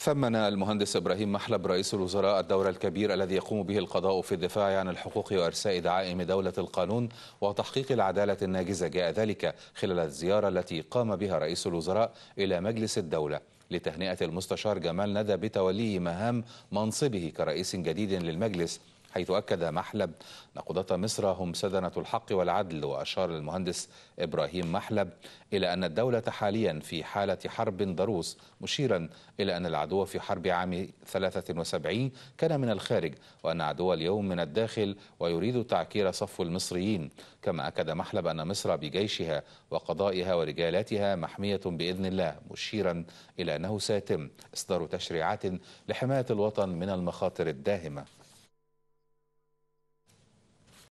ثمن المهندس إبراهيم محلب رئيس الوزراء الدور الكبير الذي يقوم به القضاء في الدفاع عن الحقوق وإرساء دعائم دولة القانون وتحقيق العدالة الناجزة جاء ذلك خلال الزيارة التي قام بها رئيس الوزراء إلى مجلس الدولة لتهنئة المستشار جمال ندى بتوليه مهام منصبه كرئيس جديد للمجلس حيث أكد محلب نقضة مصر هم سدنة الحق والعدل وأشار المهندس إبراهيم محلب إلى أن الدولة حاليا في حالة حرب ضروس مشيرا إلى أن العدو في حرب عام 73 كان من الخارج وأن عدو اليوم من الداخل ويريد تعكير صف المصريين كما أكد محلب أن مصر بجيشها وقضائها ورجالاتها محمية بإذن الله مشيرا إلى أنه سيتم إصدار تشريعات لحماية الوطن من المخاطر الداهمة